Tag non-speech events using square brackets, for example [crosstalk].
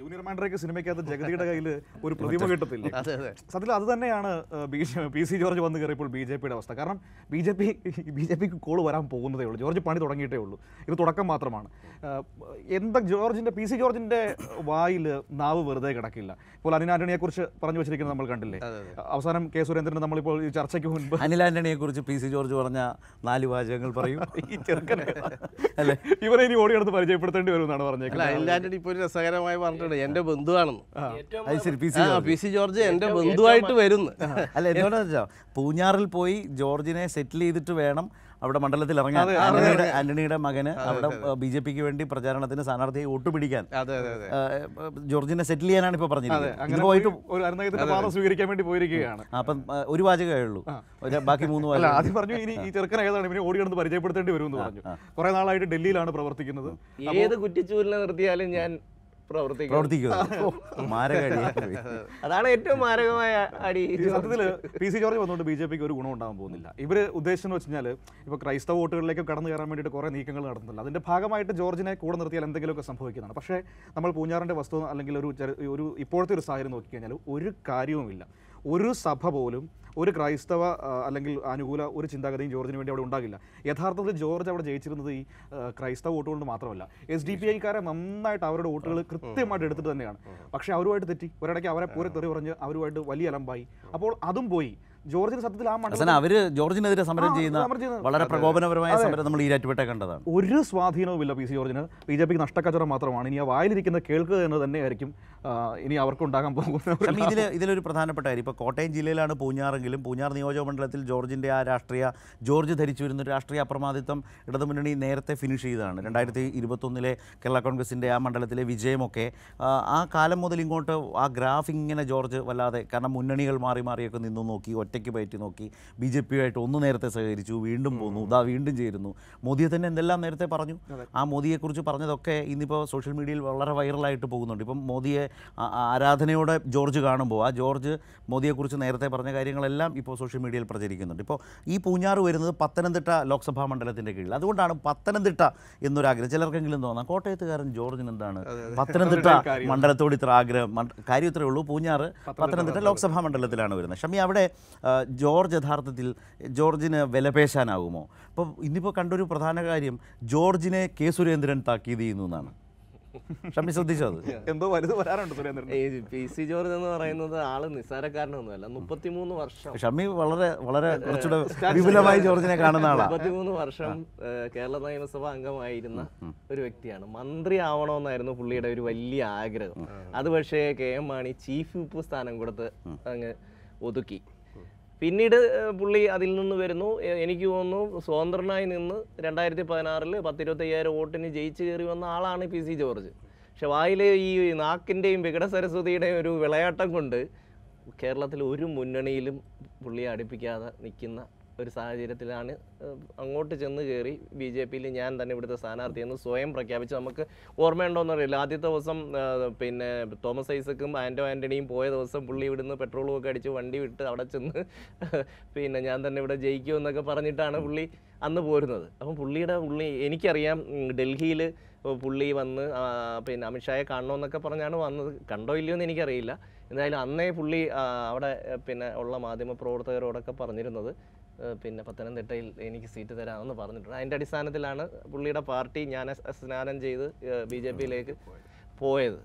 junior Mandrake സിനിമയ്ക്കകത്ത് ജഗതിയുടെ കയ്യിൽ ഒരു പ്രതിമ കിട്ടത്തില്ല [laughs] സത്യത്തിൽ അത് തന്നെയാണ് ബി പി സി ജോർജ് വന്ന് കയറിയപ്പോൾ ബി ജെ പിയുടെ അവസ്ഥ കാരണം ബി ജെ പി [laughs] ബി ജെ പിക്ക് കോൾ വരാൻ പോകുന്നതേ ഉള്ളൂ ജോർജ് പണി തുടങ്ങിയിട്ടേ ഉള്ളൂ ഇത് തുടക്കം മാത്രമാണ് എന്താ ജോർജിന്റെ പി സി ജോർജിന്റെ വായിൽ നാവ് വെറുതെ കിടക്കില്ല ഇപ്പോൾ കുറിച്ച് പറഞ്ഞു വെച്ചിരിക്കുന്നത് നമ്മൾ കണ്ടില്ലേ അവസാനം കെ സുരേന്ദ്രൻ നമ്മളിപ്പോൾ ഈ ചർച്ചയ്ക്ക് മുൻപ് അനിൽ കുറിച്ച് പി സി ജോർജ് പറഞ്ഞ നാല് വാചകങ്ങൾ പറയും [laughs] ഈ ചെറുക്കനെ അല്ലേ ഇവരെ ഇനി ഓടിയെടുത്ത് പരിചയപ്പെടുത്തേണ്ടി വരുമെന്നാണ് എന്നാണ് പറഞ്ഞേക്കുന്നത് അനിൽ ആന്റണി ഇപ്പോൾ ഒരു രസകരമായി പറഞ്ഞിട്ടുണ്ട് പറഞ്ഞിട്ടുണ്ട് എന്റെ ബന്ധുവാണെന്ന് പി സി ജോർജ് എന്റെ ബന്ധുവായിട്ട് വരുന്നു അല്ല എന്തുകൊണ്ടാന്ന് പൂഞ്ഞാറിൽ പോയി ജോർജിനെ സെറ്റിൽ ചെയ്തിട്ട് വേണം അവിടെ മണ്ഡലത്തിൽ ഇറങ്ങാൻ ആന്റണിയുടെ മകന് അവിടെ ബി ജെ പിക്ക് വേണ്ടി പ്രചാരണത്തിന് സ്ഥാനാർത്ഥിയെ പിടിക്കാൻ ജോർജിനെ സെറ്റിൽ ചെയ്യാനാണ് ഇപ്പൊ പറഞ്ഞത് പോയിട്ട് സ്വീകരിക്കാൻ വേണ്ടി പോയിരിക്കുകയാണ് അപ്പം ഒരു വാചകമേ ഉള്ളൂ ബാക്കി മൂന്ന് ആദ്യം പറഞ്ഞു ഇനി ഈ ചെറുക്കൻ ഏതാണ് ഇവനെ ഓടിക്കിടന്ന് പരിചയപ്പെടുത്തേണ്ടി വരും എന്ന് പറഞ്ഞു കുറെ നാളായിട്ട് ഡൽഹിയിലാണ് പ്രവർത്തിക്കുന്നത് ഏത് കുറ്റിച്ചൂരിനെ നിർത്തിയാലും ഞാൻ പ്രവർത്തിക്കുന്നത് [laughs] അതാണ് ഏറ്റവും മാരകമായ അടി സത്യത്തിൽ പി സി ജോർജ് വന്നുകൊണ്ട് ബി ജെ പിക്ക് ഒരു ഗുണം ഉണ്ടാകാൻ പോകുന്നില്ല ഇവർ ഉദ്ദേശിച്ചെന്ന് വെച്ച് കഴിഞ്ഞാൽ ഇപ്പൊ ക്രൈസ്തവ വോട്ടുകളിലേക്ക് കടന്നു കയറാൻ വേണ്ടിയിട്ട് കുറേ നീക്കങ്ങൾ നടത്തുന്നില്ല അതിൻ്റെ ഭാഗമായിട്ട് ജോർജിനെ കൂടെ നിർത്തിയാൽ എന്തെങ്കിലുമൊക്കെ സംഭവിക്കുന്നതാണ് പക്ഷേ നമ്മൾ പൂഞ്ഞാറിന്റെ വസ്തു അല്ലെങ്കിൽ ഒരു ഒരു ഇപ്പോഴത്തെ ഒരു സാഹചര്യം നോക്കിക്കഴിഞ്ഞാൽ ഒരു കാര്യവുമില്ല ഒരു സഭ പോലും ഒരു ക്രൈസ്തവ അല്ലെങ്കിൽ അനുകൂല ഒരു ചിന്താഗതിയും ജോർജിന് വേണ്ടി അവിടെ ഉണ്ടാകില്ല യഥാർത്ഥത്തിൽ ജോർജ് അവിടെ ജയിച്ചിരുന്നത് ഈ ക്രൈസ്തവ വോട്ട് കൊണ്ട് മാത്രമല്ല എസ് ഡി പി ഐക്കാരെ നന്നായിട്ട് അവരുടെ വോട്ടുകൾ കൃത്യമായിട്ട് എടുത്തിട്ട് തന്നെയാണ് പക്ഷേ അവരുമായിട്ട് തെറ്റി ഒരിടയ്ക്ക് അവരെ പൂരെ തെറി പറഞ്ഞ് അവരുമായിട്ട് വലിയ അലമ്പായി അപ്പോൾ അതും പോയി ജോർജിന് സത്യത്തിൽ ആ മണ്ഡലം അവര് ജോർജിനെതിരെ സമരം ചെയ്യുന്ന വളരെ പ്രകോപനപരമായ സമരം നമ്മൾ ഈരാറ്റുപേട്ട കണ്ടതാണ് ഒരു സ്വാധീനവുമില്ല പി സി ജോർജിന് ബി ജെ പിക്ക് നഷ്ടക്കച്ചവടം മാത്രമാണ് ഇനി ആ വായിലിരിക്കുന്ന കേൾക്കുക എന്ന് തന്നെയായിരിക്കും ഇനി ഉണ്ടാകാൻ പോകുന്നത് ഇതിൽ ഇതിലൊരു പ്രധാനപ്പെട്ട കാര്യം ഇപ്പൊ കോട്ടയം ജില്ലയിലാണ് പൂഞ്ഞാറെങ്കിലും പൂഞ്ഞാർ നിയോജക മണ്ഡലത്തിൽ ജോർജിന്റെ ആ രാഷ്ട്രീയ ജോർജ് ധരിച്ചു വരുന്ന രാഷ്ട്രീയ അപ്രമാദിത്വം ഇടതുമുന്നണി നേരത്തെ ഫിനിഷ് ചെയ്തതാണ് രണ്ടായിരത്തി ഇരുപത്തൊന്നിലെ കേരള കോൺഗ്രസിന്റെ ആ മണ്ഡലത്തിലെ വിജയമൊക്കെ ആ കാലം മുതൽ ഇങ്ങോട്ട് ആ ഗ്രാഫ് ഇങ്ങനെ ജോർജ് വല്ലാതെ കാരണം മുന്നണികൾ മാറി മാറിയൊക്കെ നിന്നു നോക്കി ഒറ്റയ്ക്ക് പയറ്റി നോക്കി ബി ജെ പിയുമായിട്ട് ഒന്ന് നേരത്തെ സഹകരിച്ചു വീണ്ടും പോന്നു ഇതാ വീണ്ടും ചേരുന്നു മോദിയെ തന്നെ എന്തെല്ലാം നേരത്തെ പറഞ്ഞു ആ മോദിയെക്കുറിച്ച് പറഞ്ഞതൊക്കെ ഇന്നിപ്പോൾ സോഷ്യൽ മീഡിയയിൽ വളരെ വൈറലായിട്ട് പോകുന്നുണ്ട് ഇപ്പം മോദിയെ ആരാധനയോടെ ജോർജ് കാണുമ്പോൾ ആ ജോർജ് മോദിയെക്കുറിച്ച് നേരത്തെ പറഞ്ഞ കാര്യങ്ങളെല്ലാം ഇപ്പോൾ സോഷ്യൽ മീഡിയയിൽ പ്രചരിക്കുന്നുണ്ട് ഇപ്പോൾ ഈ പൂഞ്ഞാറ് വരുന്നത് പത്തനംതിട്ട ലോക്സഭാ മണ്ഡലത്തിൻ്റെ കീഴിൽ അതുകൊണ്ടാണ് പത്തനംതിട്ട എന്നൊരാഗ്രഹം ചിലർക്കെങ്കിലും തോന്നാം കോട്ടയത്തുകാരൻ ജോർജിന് എന്താണ് പത്തനംതിട്ട [laughs] മണ്ഡലത്തോട് ഇത്ര ആഗ്രഹം കാര്യം ഇത്രയേ ഉള്ളൂ പൂഞ്ഞാറ് പത്തനംതിട്ട ലോക്സഭാ മണ്ഡലത്തിലാണ് വരുന്നത് ഷമി അവിടെ ജോർജ് യഥാർത്ഥത്തിൽ ജോർജിന് വിലപേശാനാകുമോ അപ്പോൾ ഇന്നിപ്പോൾ കണ്ടൊരു പ്രധാന കാര്യം ജോർജിനെ കെ സുരേന്ദ്രൻ താക്കീത് ചെയ്യുന്നു എന്നാണ് ഷമി ശ്രദ്ധിച്ചത് [laughs] എന്തോ വലുത് വരാറുണ്ട് സുരേന്ദ്രൻ പി സി ജോർജ് എന്ന് പറയുന്നത് ആള് നിസ്സാരക്കാരനൊന്നുമല്ല മുപ്പത്തിമൂന്ന് വർഷം ഷമി വളരെ വളരെ കുറച്ചുകൂടെ വിപുലമായി ജോർജിനെ കാണുന്ന ആളാണ് മുപ്പത്തിമൂന്ന് വർഷം കേരള നിയമസഭ അംഗമായിരുന്ന ഒരു വ്യക്തിയാണ് മന്ത്രി ആവണമെന്നായിരുന്നു പുള്ളിയുടെ ഒരു വലിയ ആഗ്രഹം അത് പക്ഷേ K M Mani chief whip സ്ഥാനം കൊടുത്ത് അങ്ങ് ഒതുക്കി പിന്നീട് പുള്ളി അതിൽ നിന്ന് വരുന്നു എനിക്ക് തോന്നുന്നു സ്വതന്ത്രനായി നിന്ന് രണ്ടായിരത്തി പതിനാറിൽ പത്തിരുപത്തയ്യായിരം വോട്ടിന് ജയിച്ചു കയറി വന്ന ആളാണ് പി സി ജോർജ് പക്ഷെ വായിലെ ഈ നാക്കിൻ്റെയും വികട സരസ്വതിയുടെയും ഒരു വിളയാട്ടം കൊണ്ട് കേരളത്തിൽ ഒരു മുന്നണിയിലും പുള്ളിയെ അടുപ്പിക്കാതെ നിൽക്കുന്ന ഒരു സാഹചര്യത്തിലാണ് അങ്ങോട്ട് ചെന്ന് കയറി ബി ജെ പിയിൽ ഞാൻ തന്നെ ഇവിടുത്തെ സ്ഥാനാർത്ഥിയെന്ന് സ്വയം പ്രഖ്യാപിച്ച് നമുക്ക് ഓർമ്മയുണ്ടോയെന്ന് അറിയില്ല ആദ്യത്തെ ദിവസം പിന്നെ തോമസ് ഐസക്കും ആൻറ്റോ ആൻ്റണിയും പോയ ദിവസം പുള്ളി ഇവിടുന്ന് പെട്രോളും ഒക്കെ അടിച്ച് വണ്ടി വിട്ട് അവിടെ ചെന്ന് പിന്നെ ഞാൻ തന്നെ ഇവിടെ എന്നൊക്കെ പറഞ്ഞിട്ടാണ് പുള്ളി അന്ന് പോരുന്നത് അപ്പം പുള്ളിയുടെ പുള്ളി എനിക്കറിയാം ഡൽഹിയിൽ പുള്ളി വന്ന് പിന്നെ അമിത്ഷായെ കാണണമെന്നൊക്കെ പറഞ്ഞാണ് വന്നത് കണ്ടോ ഇല്ലയോ എന്ന് എനിക്കറിയില്ല എന്തായാലും അന്നേ പുള്ളി അവിടെ പിന്നെ ഉള്ള മാധ്യമ പ്രവർത്തകരോടൊക്കെ പറഞ്ഞിരുന്നത് പിന്നെ പത്തനംതിട്ടയിൽ എനിക്ക് സീറ്റ് തരാമെന്ന് പറഞ്ഞിട്ടുണ്ട് അതിൻ്റെ അടിസ്ഥാനത്തിലാണ് പുള്ളിയുടെ പാർട്ടി ഞാൻ സ്നാനം ചെയ്ത് ബി ജെ പിയിലേക്ക് പോയത്